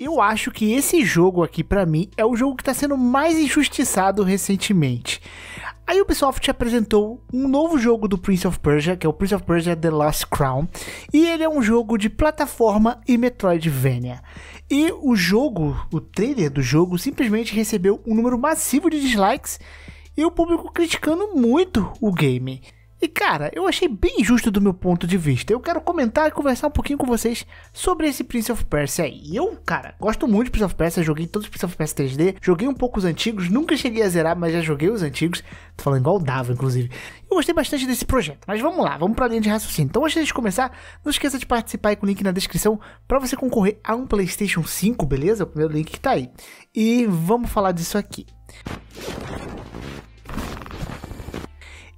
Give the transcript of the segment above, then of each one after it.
Eu acho que esse jogo aqui, para mim, é o jogo que está sendo mais injustiçado recentemente. A Ubisoft apresentou um novo jogo do Prince of Persia, que é o Prince of Persia The Last Crown, e ele é um jogo de plataforma e Metroidvania. E o jogo, o trailer do jogo, simplesmente recebeu um número massivo de dislikes e o público criticando muito o game. E cara, eu achei bem justo do meu ponto de vista. Eu quero comentar e conversar um pouquinho com vocês sobre esse Prince of Persia aí. Eu, cara, gosto muito de Prince of Persia, joguei todos os Prince of Persia 3D, joguei um pouco os antigos, nunca cheguei a zerar, mas já joguei os antigos. Tô falando igual o Dava, inclusive. Eu gostei bastante desse projeto, mas vamos lá, vamos pra linha de raciocínio. Então, antes de começar, não esqueça de participar aí com o link na descrição para você concorrer a um PlayStation 5, beleza? O primeiro link que tá aí. E vamos falar disso aqui.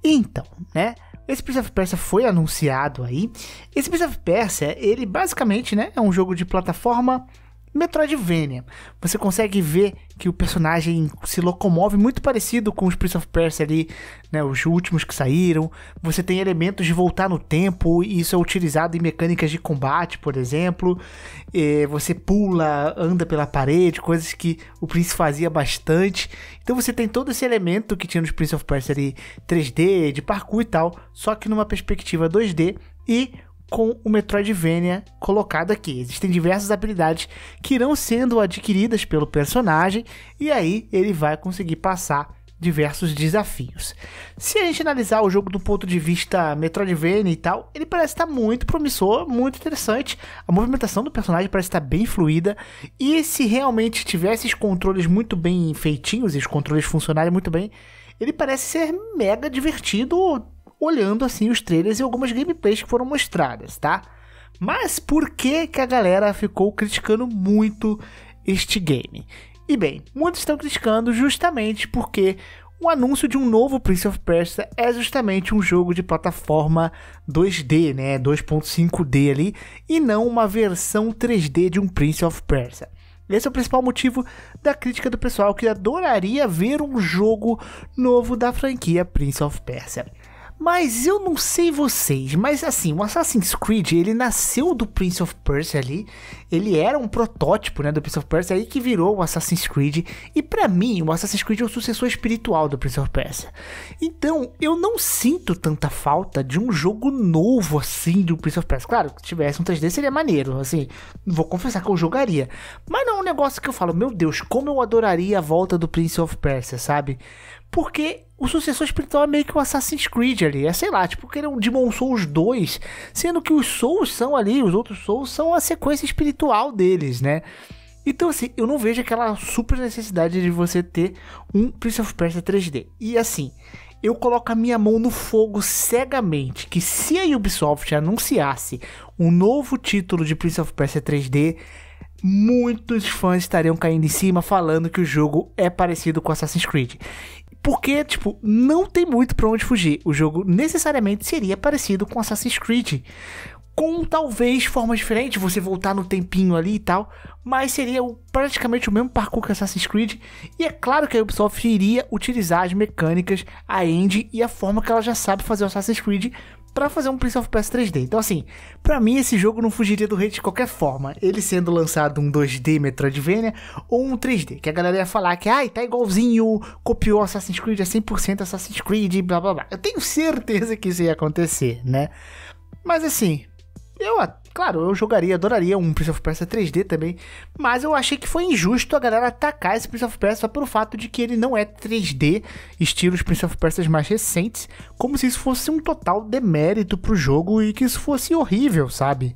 Então, né? Esse Prince of Persia foi anunciado aí. Esse Prince of Persia, ele basicamente, né, é um jogo de plataforma Metroidvania. Você consegue ver que o personagem se locomove muito parecido com os Prince of Persia ali, né, os últimos que saíram. Você tem elementos de voltar no tempo, e isso é utilizado em mecânicas de combate, por exemplo. E é, você pula, anda pela parede, coisas que o Prince fazia bastante. Então você tem todo esse elemento que tinha nos Prince of Persia ali, 3D, de parkour e tal, só que numa perspectiva 2D e com o Metroidvania colocado aqui. Existem diversas habilidades que irão sendo adquiridas pelo personagem e aí ele vai conseguir passar diversos desafios. Se a gente analisar o jogo do ponto de vista Metroidvania e tal, ele parece estar muito promissor, muito interessante. A movimentação do personagem parece estar bem fluida. E se realmente tivesse os controles muito bem feitinhos e os controles funcionarem muito bem, ele parece ser mega divertido olhando assim os trailers e algumas gameplays que foram mostradas, tá? Mas por que que a galera ficou criticando muito este game? E bem, muitos estão criticando justamente porque o anúncio de um novo Prince of Persia é justamente um jogo de plataforma 2D, né, 2.5D ali, e não uma versão 3D de um Prince of Persia. Esse é o principal motivo da crítica do pessoal que adoraria ver um jogo novo da franquia Prince of Persia. Mas eu não sei vocês, mas assim, o Assassin's Creed, ele nasceu do Prince of Persia ali, ele era um protótipo, né, do Prince of Persia aí que virou o Assassin's Creed, e para mim, o Assassin's Creed é o sucessor espiritual do Prince of Persia. Então, eu não sinto tanta falta de um jogo novo assim do Prince of Persia. Claro, se tivesse um 3D seria maneiro, assim, vou confessar que eu jogaria, mas não é um negócio que eu falo, meu Deus, como eu adoraria a volta do Prince of Persia, sabe? Porque o sucessor espiritual é meio que o Assassin's Creed ali. É, sei lá, tipo, que ele é um Demon Souls 2. Sendo que os Souls são ali, os outros Souls são a sequência espiritual deles, né? Então, assim, eu não vejo aquela super necessidade de você ter um Prince of Persia 3D. E assim, eu coloco a minha mão no fogo cegamente que se a Ubisoft anunciasse um novo título de Prince of Persia 3D, muitos fãs estariam caindo em cima falando que o jogo é parecido com Assassin's Creed. Porque, tipo, não tem muito pra onde fugir. O jogo necessariamente seria parecido com Assassin's Creed. Com talvez formas diferentes, você voltar no tempinho ali e tal. Mas seria praticamente o mesmo parkour que Assassin's Creed. E é claro que a Ubisoft iria utilizar as mecânicas, a engine e a forma que ela já sabe fazer o Assassin's Creed para fazer um Prince of Persia 3D. Então, assim, para mim esse jogo não fugiria do rei de qualquer forma. Ele sendo lançado um 2D Metroidvania ou um 3D, que a galera ia falar que, ai, tá igualzinho, copiou Assassin's Creed, é 100% Assassin's Creed, blá blá blá. Eu tenho certeza que isso ia acontecer, né? Mas assim, eu, claro, eu jogaria, adoraria um Prince of Persia 3D também, mas eu achei que foi injusto a galera atacar esse Prince of Persia só pelo fato de que ele não é 3D, estilo os Prince of Persia mais recentes, como se isso fosse um total demérito pro jogo e que isso fosse horrível, sabe?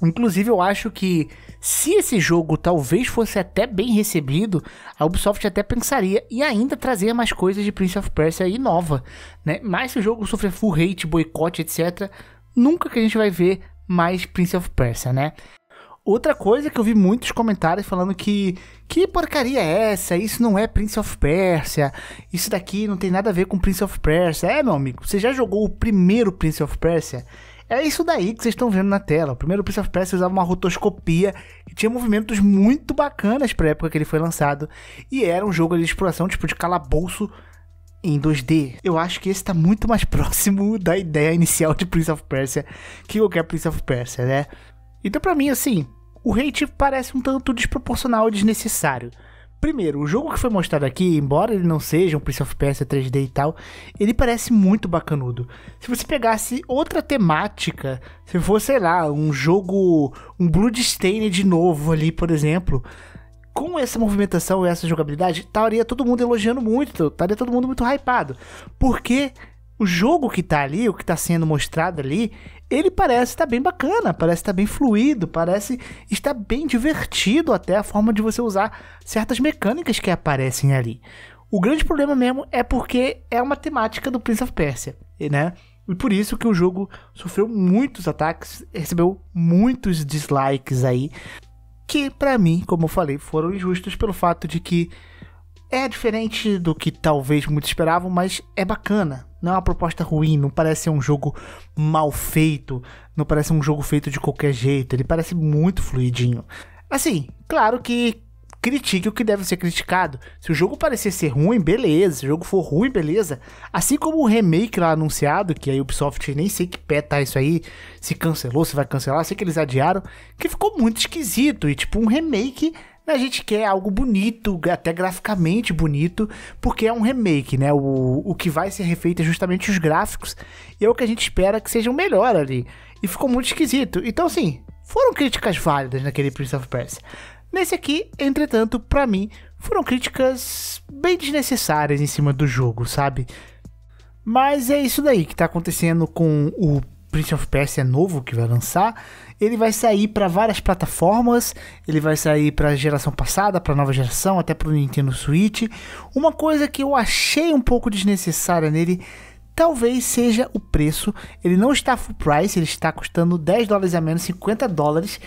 Inclusive, eu acho que se esse jogo talvez fosse até bem recebido, a Ubisoft até pensaria e ainda trazer mais coisas de Prince of Persia e nova, né? Mas se o jogo sofrer full hate, boicote, etc., nunca que a gente vai ver mais Prince of Persia, né? Outra coisa que eu vi muitos comentários falando que que porcaria é essa? Isso não é Prince of Persia. Isso daqui não tem nada a ver com Prince of Persia. É, meu amigo, você já jogou o primeiro Prince of Persia? É isso daí que vocês estão vendo na tela. O primeiro Prince of Persia usava uma rotoscopia e tinha movimentos muito bacanas para época que ele foi lançado. E era um jogo de exploração, tipo de calabouço, em 2D. Eu acho que esse tá muito mais próximo da ideia inicial de Prince of Persia que qualquer Prince of Persia, né? Então, para mim, assim, o hate parece um tanto desproporcional e desnecessário. Primeiro, o jogo que foi mostrado aqui, embora ele não seja um Prince of Persia 3D e tal, ele parece muito bacanudo. Se você pegasse outra temática, se fosse, sei lá, um jogo, um Bloodstained de novo ali, por exemplo, com essa movimentação e essa jogabilidade, estaria todo mundo elogiando muito, então estaria todo mundo muito hypado. Porque o jogo que tá ali, o que tá sendo mostrado ali, ele parece estar tá bem bacana, parece estar tá bem fluido, parece estar bem divertido até a forma de você usar certas mecânicas que aparecem ali. O grande problema mesmo é porque é uma temática do Prince of Persia, né? E por isso que o jogo sofreu muitos ataques, recebeu muitos dislikes aí que para mim, como eu falei, foram injustos pelo fato de que é diferente do que talvez muitos esperavam, mas é bacana. Não é uma proposta ruim, não parece ser um jogo mal feito, não parece um jogo feito de qualquer jeito, ele parece muito fluidinho. Assim, claro que critique o que deve ser criticado. Se o jogo parecer ser ruim, beleza. Se o jogo for ruim, beleza. Assim como o remake lá anunciado, que a Ubisoft nem sei que pé tá isso aí, se cancelou, se vai cancelar, sei que eles adiaram, que ficou muito esquisito. E tipo, um remake a gente quer algo bonito, até graficamente bonito, porque é um remake, né? O, o que vai ser refeito é justamente os gráficos, e é o que a gente espera que sejam um melhor ali. E ficou muito esquisito. Então, assim, foram críticas válidas naquele Prince of Persia. Nesse aqui, entretanto, para mim, foram críticas bem desnecessárias em cima do jogo, sabe? Mas é isso daí que tá acontecendo com o Prince of Persia novo que vai lançar. Ele vai sair para várias plataformas, ele vai sair para geração passada, para nova geração, até para o Nintendo Switch. Uma coisa que eu achei um pouco desnecessária nele talvez seja o preço. Ele não está full price, ele está custando 10 dólares a menos, 50 dólares.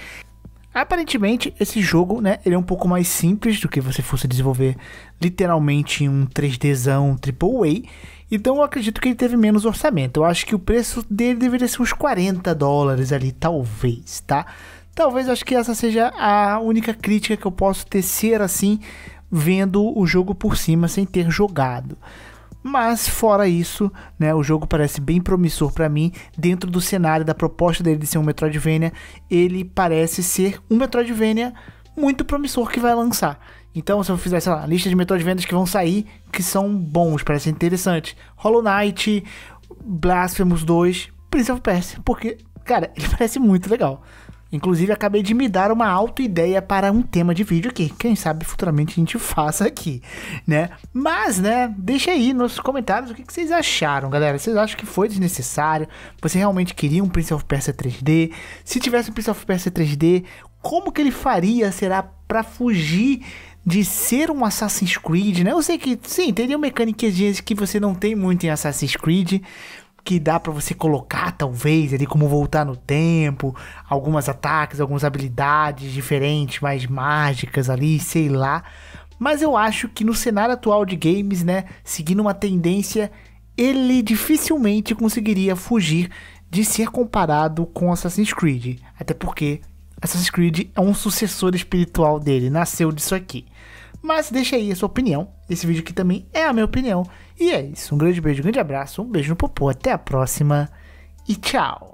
Aparentemente, esse jogo, né, ele é um pouco mais simples do que você fosse desenvolver literalmente um 3Dzão AAA. Então eu acredito que ele teve menos orçamento. Eu acho que o preço dele deveria ser uns 40 dólares ali, talvez, tá? Talvez acho que essa seja a única crítica que eu posso tecer assim, vendo o jogo por cima sem ter jogado. Mas fora isso, né, o jogo parece bem promissor para mim dentro do cenário da proposta dele de ser um Metroidvania, ele parece ser um Metroidvania muito promissor que vai lançar. Então, se eu fizer, sei lá, lista de Metroidvanias que vão sair, que são bons, parecem interessantes. Hollow Knight, Blasphemous 2, Prince of Persia, porque, cara, ele parece muito legal. Inclusive, acabei de me dar uma auto-ideia para um tema de vídeo aqui. Quem sabe futuramente a gente faça aqui, né? Mas, né, deixa aí nos comentários o que, que vocês acharam, galera. Vocês acham que foi desnecessário? Você realmente queria um Prince of Persia 3D? Se tivesse um Prince of Persia 3D, como que ele faria, será, para fugir de ser um Assassin's Creed, né? Eu sei que, sim, teria mecânicas que você não tem muito em Assassin's Creed, que dá para você colocar, talvez, ali como voltar no tempo, algumas ataques, algumas habilidades diferentes, mais mágicas ali, sei lá. Mas eu acho que no cenário atual de games, né, seguindo uma tendência, ele dificilmente conseguiria fugir de ser comparado com Assassin's Creed, até porque Assassin's Creed é um sucessor espiritual dele, nasceu disso aqui. Mas deixa aí a sua opinião. Esse vídeo aqui também é a minha opinião. E é isso. Um grande beijo, um grande abraço, um beijo no popô. Até a próxima e tchau.